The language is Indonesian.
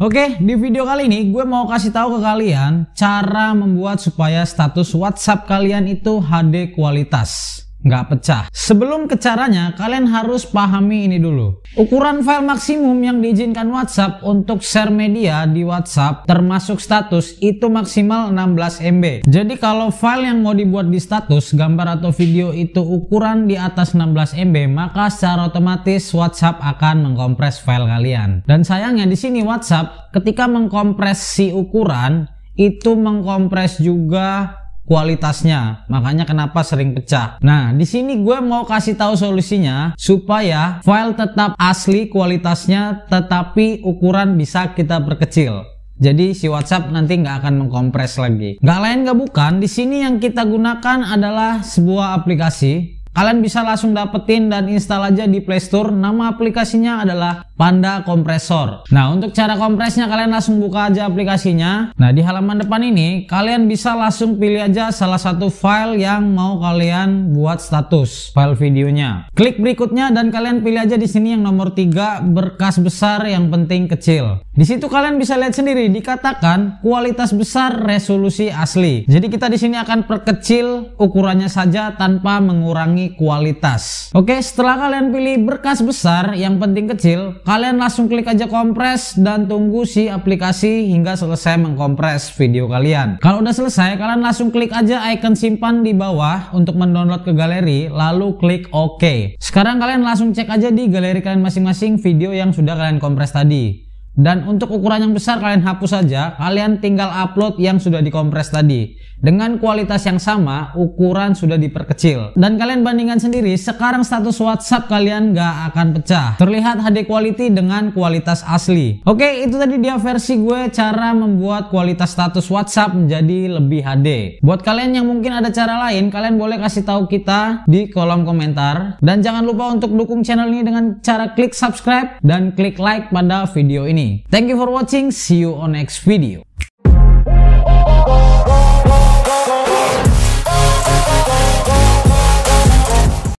Oke, di video kali ini gue mau kasih tahu ke kalian cara membuat supaya status WhatsApp kalian itu HD kualitas nggak pecah. Sebelum ke caranya, kalian harus pahami ini dulu. Ukuran file maksimum yang diizinkan WhatsApp untuk share media di WhatsApp termasuk status itu maksimal 16 MB. Jadi kalau file yang mau dibuat di status, gambar atau video itu ukuran di atas 16 MB, maka secara otomatis WhatsApp akan mengkompres file kalian. Dan sayangnya di sini WhatsApp ketika mengkompres si ukuran itu mengkompres juga kualitasnya. Makanya kenapa sering pecah. Nah, di sini gue mau kasih tahu solusinya supaya file tetap asli kualitasnya tetapi ukuran bisa kita perkecil. Jadi si WhatsApp nanti nggak akan mengkompres lagi. Nggak lain gak bukan, di sini yang kita gunakan adalah sebuah aplikasi Kalian bisa langsung dapetin dan install aja di Play Store. Nama aplikasinya adalah Panda Kompresor. Nah, untuk cara kompresnya kalian langsung buka aja aplikasinya. Nah, di halaman depan ini kalian bisa langsung pilih aja salah satu file yang mau kalian buat status file videonya. Klik berikutnya dan kalian pilih aja di sini yang nomor 3 berkas besar yang penting kecil. Di situ kalian bisa lihat sendiri dikatakan kualitas besar resolusi asli. Jadi kita di sini akan perkecil ukurannya saja tanpa mengurangi mengurangi kualitas. Oke, setelah kalian pilih berkas besar yang penting kecil, kalian langsung klik aja kompres dan tunggu si aplikasi hingga selesai mengkompres video kalian. Kalau udah selesai, kalian langsung klik aja icon simpan di bawah untuk mendownload ke galeri, lalu klik OK. Sekarang kalian langsung cek aja di galeri kalian masing-masing video yang sudah kalian kompres tadi. Dan untuk ukuran yang besar kalian hapus saja, kalian tinggal upload yang sudah dikompres tadi. Dengan kualitas yang sama, ukuran sudah diperkecil. Dan kalian bandingkan sendiri, sekarang status WhatsApp kalian gak akan pecah. Terlihat HD quality dengan kualitas asli. Oke, itu tadi dia versi gue cara membuat kualitas status WhatsApp menjadi lebih HD. Buat kalian yang mungkin ada cara lain, kalian boleh kasih tahu kita di kolom komentar. Dan jangan lupa untuk dukung channel ini dengan cara klik subscribe dan klik like pada video ini. Thank you for watching, see you on next video.